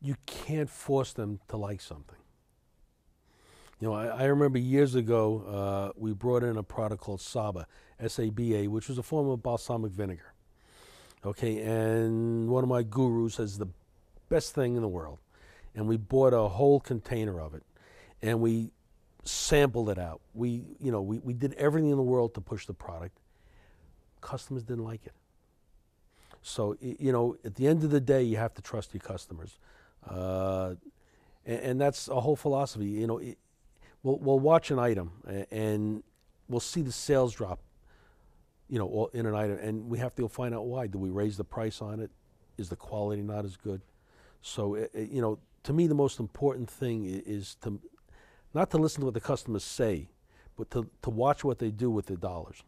you can't force them to like something. You know, I, I remember years ago uh, we brought in a product called Saba, S A B A, which was a form of balsamic vinegar. Okay, and one of my gurus says the best thing in the world. And we bought a whole container of it and we sampled it out. We, you know, we, we did everything in the world to push the product. Customers didn't like it. So, you know, at the end of the day, you have to trust your customers. Uh, and, and, that's a whole philosophy. You know, it, we'll, we'll watch an item and, we'll see the sales drop, you know, in an item, and we have to find out why. Do we raise the price on it? Is the quality not as good? So, it, it, you know, to me, the most important thing is, to not to listen to what the customers say, but to, to watch what they do with their dollars.